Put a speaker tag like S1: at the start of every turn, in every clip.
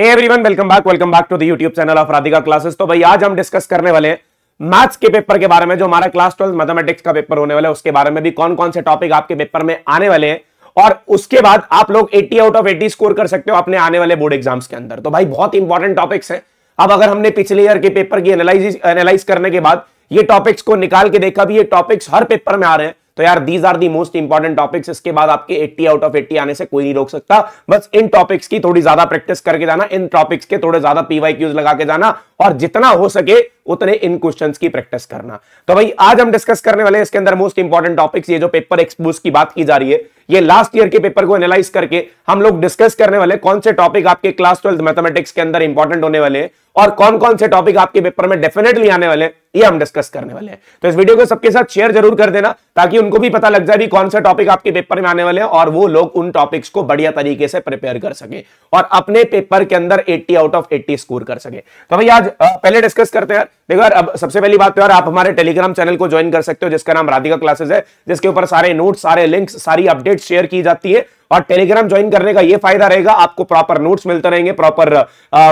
S1: hey everyone welcome back welcome back to the YouTube channel of Radhika classes तो भाई आज हम डिस्कस करने वाले हैं मैथ्स के पेपर के बारे में जो हमारा क्लास ट्वेल्थ मैथमेटिक्स का पेपर होने वाला है उसके बारे में भी कौन कौन से टॉपिक आपके पेपर में आने वाले हैं और उसके बाद आप लोग 80 आउट ऑफ 80 स्कोर कर सकते हो अपने आने वाले बोर्ड एग्जाम्स के अंदर तो भाई बहुत इंपॉर्टेंट टॉपिक्स है अब अगर हमने पिछले ईयर के पेपर की एनालाइज करने के बाद ये टॉपिक्स को निकाल के देखा भी ये टॉपिक्स हर पेपर में आ रहे हैं तो यार these are the most important topics इसके बाद आपके 80 आउट ऑफ 80 आने से कोई नहीं रोक सकता बस इन टॉपिक्स की थोड़ी ज्यादा प्रैक्टिस करके जाना इन टॉपिक्स के थोड़े ज्यादा पीवाई लगा के जाना और जितना हो सके उतने इन क्वेश्चन की प्रैक्टिस करना तो भाई आज हम डिस्कस करने वाले इसके अंदर मोस्ट इंपॉर्टेंट टॉपिक्स ये जो पेपर एक्सपोज की बात की जा रही है ये लास्ट ईयर के पेपर को एनालाइज करके हम लोग डिस्कस करने वाले कौन से टॉपिक आपके क्लास ट्वेल्थ मैथमेटिक्स के अंदर इंपॉर्टेंट होने वाले और कौन कौन से टॉपिक आपके पेपर में डेफिनेटली आने वाले ये हम डिस्कस करने वाले हैं तो इस वीडियो को सबके साथ शेयर जरूर कर देना ताकि उनको भी पता लग जाए भी कौन सा टॉपिक आपके पेपर में आने वाले हैं और वो लोग उन टॉपिक्स को बढ़िया तरीके से प्रिपेयर कर सके और अपने पेपर के अंदर 80 आउट ऑफ 80 स्कोर कर सके तो भाई आज आज पहले डिस्कस करते हैं देखो यार अब सबसे पहली बात तो यार आप हमारे टेलीग्राम चैनल को ज्वाइन कर सकते हो जिसका नाम राधिका क्लासेस है जिसके ऊपर सारे नोट्स सारे लिंक्स सारी अपडेट शेयर की जाती है और टेलीग्राम ज्वाइन करने का ये फायदा रहेगा आपको प्रॉपर नोट्स मिलते रहेंगे प्रॉपर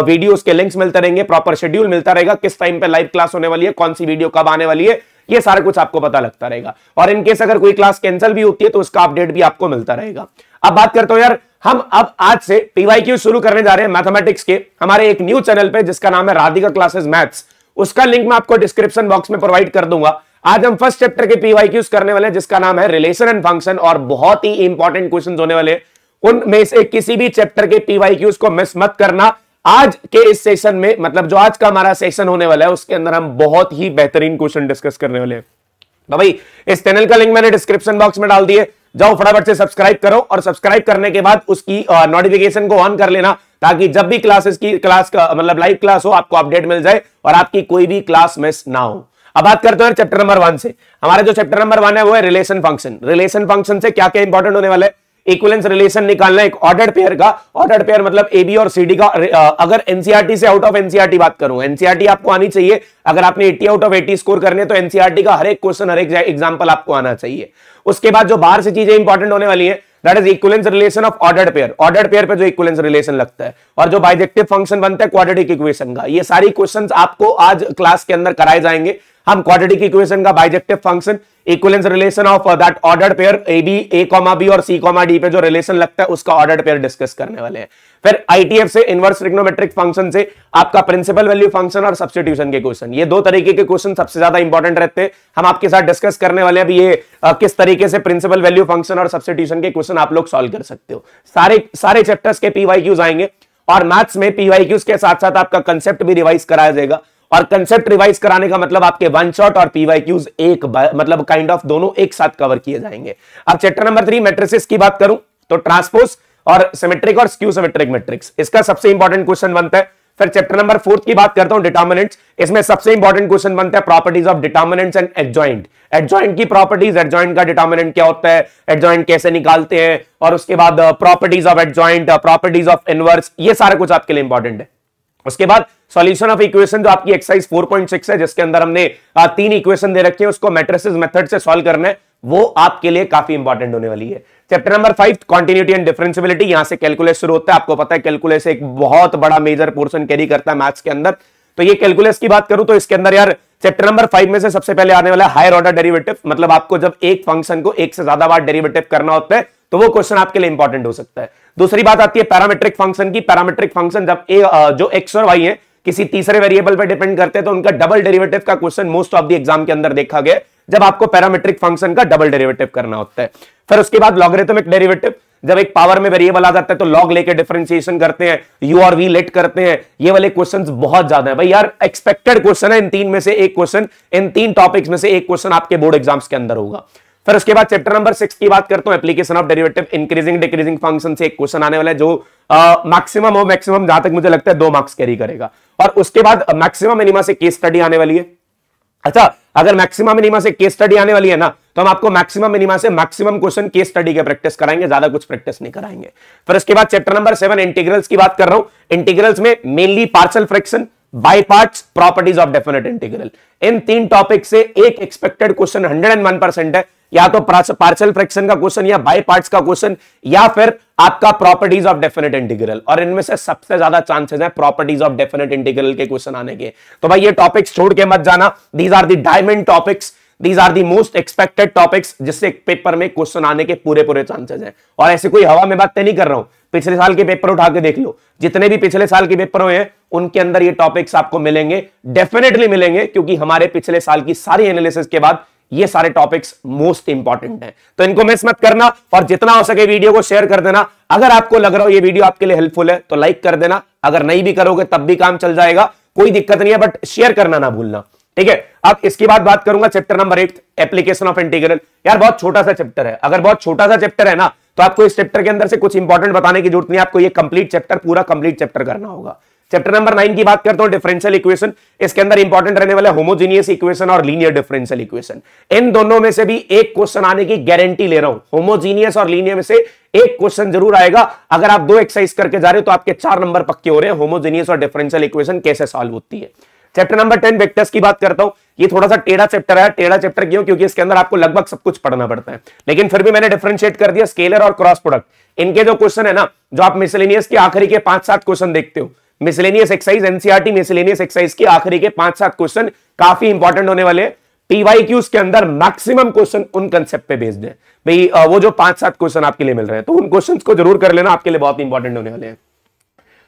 S1: वीडियोस के लिंक्स मिलते रहेंगे प्रॉपर शेड्यूल मिलता रहेगा किस टाइम पे लाइव क्लास होने वाली है कौन सी वीडियो कब आने वाली है ये सारा कुछ आपको पता लगता रहेगा और इनकेस अगर कोई क्लास कैंसिल भी होती है तो उसका अपडेट भी आपको मिलता रहेगा अब बात करता हूं यार हम अब आज से पीवाईक्यू शुरू करने जा रहे हैं मैथमेटिक्स के हमारे एक न्यू चैनल पे जिसका नाम है राधिका क्लासेस मैथ्स उसका लिंक मैं आपको डिस्क्रिप्शन बॉक्स में प्रोवाइड कर दूंगा आज हम फर्स्ट चैप्टर के पीवाईक्यूज करने वाले हैं जिसका नाम है रिलेशन एंड फंक्शन और बहुत ही इंपॉर्टेंट क्वेश्चन होने वाले उनमें से किसी भी चैप्टर के पीवाईक्यूज को मिस मत करना आज के इस सेशन में मतलब जो आज का हमारा सेशन होने वाला है उसके अंदर हम बहुत ही बेहतरीन क्वेश्चन डिस्कस करने वाले हैं तो भाई इस चैनल का लिंक मैंने डिस्क्रिप्शन बॉक्स में डाल दिए जाओ फटाफट से सब्सक्राइब करो और सब्सक्राइब करने के बाद उसकी नोटिफिकेशन को ऑन कर लेना ताकि जब भी क्लासेस की क्लास का मतलब लाइव क्लास हो आपको अपडेट मिल जाए और आपकी कोई भी क्लास मिस ना हो अब बात करते हैं चैप्टर नंबर वन से हमारा जो चैप्टर नंबर वन है वो है रिलेशन फंक्शन रिलेशन फंक्शन से क्या क्या इंपॉर्टेंट होने वाला है इक्वलेंस रिलेशन निकालना एक ऑर्डर पेयर का ऑर्डर पेयर मतलब ए बी और सी डी का अगर एनसीआरटी e से आउट ऑफ एनसीआरटी बात करूं एनसीआरटी e आपको आनी चाहिए अगर आपने 80 आउट ऑफ 80 स्कोर करने तो एनसीआरटी e का हर एक क्वेश्चन हर एक एग्जाम्पल आपको आना चाहिए उसके बाद जो बाहर से चीजें इंपॉर्टेंट होने वाली है that is equivalence relation of order pair order pair पे जो इक्वलेंस रिलेशन लगता है और जो बाइजेक्टिव फंक्शन बनता है क्वाड्रेटिक इक्वेशन का ये सारी क्वेश्चन आपको आज क्लास के अंदर कराए जाएंगे हम क्वाड्रेटिक इक्वेशन का bijective function equivalence relation of that ordered pair A B A comma B और सी कॉमा डी पे जो रिलेशन लगता है उसका ऑर्डर्ड पेयर डिस्कस करने वाले हैं फिर आईटीएफ से इनवर्स ट्रिग्नोमेट्रिक फंक्शन से आपका प्रिंसिपल वैल्यू फंक्शन और सब्सटीट्यूशन के क्वेश्चन ये दो तरीके के क्वेश्चन सबसे ज्यादा इंपॉर्टेंट रहते हैं हम आपके साथ डिस्कस करने वाले अभी ये आ, uh, किस तरीके से प्रिंसिपल वैल्यू फंक्शन और सब्सटीट्यूशन के क्वेश्चन आप लोग सॉल्व कर सकते हो सारे सारे चैप्टर्स के पीवाई आएंगे और मैथ्स में पीवाई के साथ साथ आपका कंसेप्ट भी रिवाइज कराया जाएगा और कंसेप्ट रिवाइज कराने का मतलब आपके वन शॉट और पीवाईक्यूज एक मतलब काइंड kind ऑफ of दोनों एक साथ कवर किए जाएंगे अब चैप्टर नंबर थ्री मेट्रिसेस की बात करूं तो ट्रांसपोज और सिमेट्रिक और स्क्यू सिमेट्रिक मेट्रिक्स इसका सबसे इंपॉर्टेंट क्वेश्चन बनता है फिर चैप्टर नंबर फोर्थ की बात करता हूं डिटर्मिनेंट्स इसमें सबसे इंपॉर्टेंट क्वेश्चन बनता है properties of determinants and adjoint adjoint की प्रॉपर्टीज एडजॉइंट का डिटर्मिनेंट क्या होता है एडजॉइंट कैसे निकालते हैं और उसके बाद properties of adjoint properties of inverse ये सारा कुछ आपके लिए इंपॉर्टेंट है उसके बाद सॉल्यूशन ऑफ इक्वेशन जो आपकी एक्सरसाइज 4.6 है जिसके अंदर हमने तीन इक्वेशन दे रखे हैं उसको मैट्रिसेस मेथड से सॉल्व करना है वो आपके लिए काफी इंपॉर्टेंट होने वाली है chapter number five continuity and differentiability यहां से कैलकुलेस शुरू होता है आपको पता है कैलकुलेस एक बहुत बड़ा मेजर पोर्सन कैरी करता है मैथ्स के अंदर तो ये कैलकुलेस की बात करूं तो इसके अंदर यार चैप्टर नंबर फाइव में से सबसे पहले आने वाला हायर ऑर्डर डेरिवेटिव मतलब आपको जब एक फंक्शन को एक से ज्यादा बार डेरिवेटिव करना होता है तो वो क्वेश्चन आपके लिए इंपॉर्टेंट हो सकता है दूसरी बात आती है पैरामेट्रिक फंक्शन की पैरामेट्रिक फंक्शन जब ए जो एक्स और वाई है किसी तीसरे वेरिएबल पर डिपेंड करते हैं तो उनका डबल डेरिवेटिव का question most of the exam के अंदर देखा गया जब आपको पैरामेट्रिक फंक्शन का डबल डेरिवेटिव करना होता है फिर उसके बाद लॉगरिथमिक डेरिवेटिव जब एक पावर में वेरिएबल आ जाता है तो लॉग लेके डिफरेंशिएशन करते हैं यू और वी लेट करते हैं ये वाले क्वेश्चंस बहुत ज्यादा है भाई यार एक्सपेक्टेड क्वेश्चन है इन तीन में से एक क्वेश्चन इन तीन टॉपिक्स में से एक क्वेश्चन आपके बोर्ड एग्जाम्स के अंदर होगा फिर उसके बाद चैप्टर नंबर सिक्स की बात करता हूं application of derivative increasing decreasing function से एक क्वेश्चन आने वाला है जो मैक्सिमम और मैक्सिमम जहां तक मुझे लगता है दो मार्क्स कैरी करेगा और उसके बाद मैक्सिमम मिनिमा से केस स्टडी आने वाली है अच्छा अगर मैक्सिमम मिनिमा से केस स्टडी आने वाली है ना तो हम आपको मैक्सिमम मिनिमा से मैक्सिमम क्वेश्चन केस स्टडी के प्रैक्टिस कराएंगे ज्यादा कुछ प्रैक्टिस नहीं कराएंगे फिर उसके बाद चैप्टर नंबर सेवन इंटीग्रल्स की बात कर रहा हूं इंटीग्रल्स में mainly partial fraction by part properties of definite integral इन तीन टॉपिक से एक एक्सपेक्टेड क्वेश्चन हंड्रेड है या तो पार्सल फ्रैक्शन का क्वेश्चन या बाई पार्ट का क्वेश्चन या फिर आपका प्रॉपर्टीज ऑफ डेफिनेट इंटीग्रल और इनमें से सबसे ज्यादा चांसेस हैं प्रॉपर्टीज ऑफ डेफिनेट इंटीग्रल के क्वेश्चन आने के तो भाई ये टॉपिक्स छोड़ के मत जाना these are the diamond topics these are the most expected topics जिससे पेपर में क्वेश्चन आने के पूरे पूरे चांसेस हैं और ऐसे कोई हवा में बातें नहीं कर रहा हूं पिछले साल के पेपर उठा के देख लो जितने भी पिछले साल के पेपर हुए हैं उनके अंदर ये टॉपिक्स आपको मिलेंगे डेफिनेटली मिलेंगे क्योंकि हमारे पिछले साल की सारी एनालिसिस के बाद ये सारे टॉपिक्स मोस्ट इंपॉर्टेंट हैं तो इनको मिस मत करना और जितना हो सके वीडियो को शेयर कर देना अगर आपको लग रहा हो ये वीडियो आपके लिए हेल्पफुल है तो लाइक कर देना अगर नहीं भी करोगे तब भी काम चल जाएगा कोई दिक्कत नहीं है बट शेयर करना ना भूलना ठीक है अब इसके बाद बात करूंगा chapter number eight application of integral यार बहुत छोटा सा चैप्टर है अगर बहुत छोटा सा चैप्टर है ना तो आपको इस चैप्टर के अंदर से कुछ इंपॉर्टेंट बताने की जरूरत नहीं आपको ये कंप्लीट चैप्टर पूरा कंप्लीट चैप्टर करना होगा चैप्टर नंबर नाइन की बात करता हूं डिफरेंशियल इक्वेशन इसके अंदर इंपॉर्टेंट रहने वाले होमोजीनियस इक्वेशन और लीनियर डिफरेंशियल इक्वेशन इन दोनों में से भी एक क्वेश्चन आने की गारंटी ले रहा हूं होमोजीनियस और लीनियर में से एक क्वेश्चन जरूर आएगा अगर आप दो एक्सरसाइज करके जा रहे हो तो आपके चार नंबर पक्के हो रहे हैं होमोजीनियस और डिफरेंशियल इक्वेशन कैसे सॉल्व होती है चैप्टर नंबर टेन वेक्टर्स की बात करता हूं ये थोड़ा सा टेढ़ा चैप्टर है टेढ़ा चैप्टर क्यों क्योंकि इसके अंदर आपको लगभग सब कुछ पढ़ना पड़ता है लेकिन फिर भी मैंने डिफरेंशिएट कर दिया स्केलर और क्रॉस प्रोडक्ट इनके जो क्वेश्चन है ना जो आप मिसलिनियस के आखिरी के पांच सात क्वेश्चन देखते हो miscellaneous exercise NCERT miscellaneous exercise के आखिरी के पांच सात क्वेश्चन काफी इंपॉर्टेंट होने वाले पीवाईक्यूज के अंदर मैक्सिमम क्वेश्चन उन कंसेप्ट पे भेज दें भाई वो जो पांच सात क्वेश्चन आपके लिए मिल रहे हैं तो उन क्वेश्चन को जरूर कर लेना आपके लिए बहुत इंपॉर्टेंट होने वाले हैं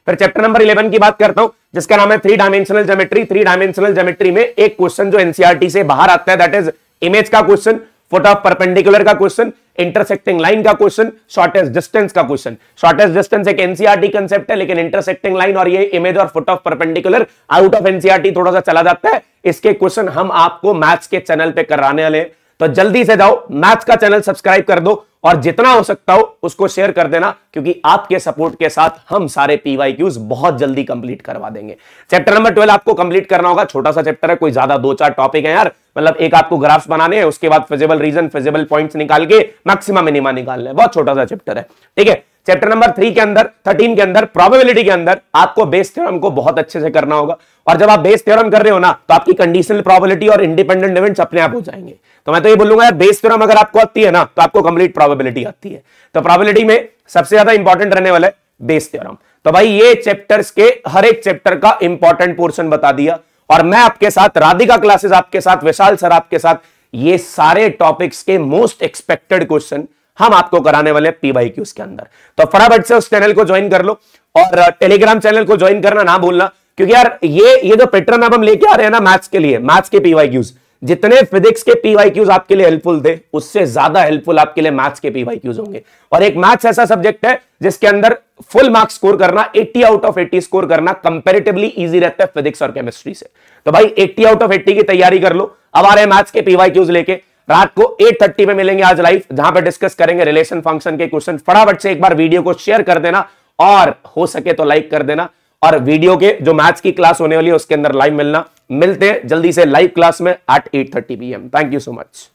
S1: फिर चैप्टर नंबर इलेवन की बात करता हूं जिसका नाम है three dimensional geometry three dimensional geometry में एक क्वेश्चन जो एनसीआरटी से बाहर आता है दैट इज इमेज का क्वेश्चन फोटो ऑफ परपेंडिकुलर का क्वेश्चन इंटरसेक्टिंग लाइन का क्वेश्चन शॉर्टेस्ट डिस्टेंस का क्वेश्चन शॉर्टेस्ट डिस्टेंस एक एनसीआरटी कंसेप्ट e है लेकिन इंटरसेक्टिंग लाइन और ये इमेज और foot of perpendicular out of NCERT थोड़ा सा चला जाता है इसके क्वेश्चन हम आपको मैथ्स के चैनल पे कराने वाले हैं तो जल्दी से जाओ मैथ्स का चैनल सब्सक्राइब कर दो और जितना हो सकता हो उसको शेयर कर देना क्योंकि आपके सपोर्ट के साथ हम सारे पीवाई क्यूज बहुत जल्दी कंप्लीट करवा देंगे चैप्टर नंबर ट्वेल्व आपको कंप्लीट करना होगा छोटा सा चैप्टर है कोई ज्यादा दो चार टॉपिक है यार मतलब एक आपको ग्राफ्स बनाने हैं उसके बाद फिजिबल रीजन फिजिबल पॉइंट्स निकाल के मैक्सिमम मिनिमा निकालने बहुत छोटा सा चैप्टर है ठीक है चैप्टर नंबर थ्री के अंदर थर्टीन के अंदर प्रोबेबिलिटी के अंदर आपको बेस थ्योरम को बहुत अच्छे से करना होगा और जब आप बेस थ्योरम कर रहे हो ना तो आपकी कंडीशनल प्रोबेबिलिटी और इंडिपेंडेंट इवेंट्स अपने आप हो जाएंगे तो मैं तो ये बोलूंगा यार बेस थ्योरम अगर आपको आती है ना तो आपको कंप्लीट प्रॉबिलिटी आती है तो प्रॉबिलिटी में सबसे ज्यादा इंपॉर्टेंट रहने वाला है बेस थ्योरम तो भाई ये चैप्टर के हर एक चैप्टर का इंपॉर्टेंट पोर्सन बता दिया और मैं आपके साथ राधिका क्लासेस आपके साथ विशाल सर आपके साथ ये सारे टॉपिक्स के मोस्ट एक्सपेक्टेड क्वेश्चन हम आपको कराने वाले हैं पीवाई क्यूज के अंदर तो फटाफट से उस चैनल को ज्वाइन कर लो और टेलीग्राम uh, चैनल को ज्वाइन करना ना भूलना क्योंकि यार ये ये जो पैटर्न अब हम लेके आ रहे हैं ना मैथ्स के लिए मैथ्स के पीवाई क्यूज जितने फिजिक्स के पीवाई क्यूज आपके लिए हेल्पफुल थे उससे ज्यादा हेल्पफुल आपके लिए मैथ्स के पीवाई क्यूज होंगे और एक मैथ्स ऐसा सब्जेक्ट है जिसके अंदर फुल मार्क्स स्कोर करना 80 आउट ऑफ 80 स्कोर करना कंपेरेटिवली इजी रहता है फिजिक्स और केमिस्ट्री से तो भाई 80 आउट ऑफ 80 की तैयारी कर लो अब आ रहे हैं मैथ्स के पीवाई क्यूज लेके रात को 8:30 में मिलेंगे आज लाइव जहां पर डिस्कस करेंगे रिलेशन फंक्शन के क्वेश्चन फटाफट से एक बार वीडियो को शेयर कर देना और हो सके तो लाइक कर देना और वीडियो के जो मैथ्स की क्लास होने वाली है उसके अंदर लाइव मिलना मिलते हैं जल्दी से लाइव क्लास में at eight thirty P M thank you so much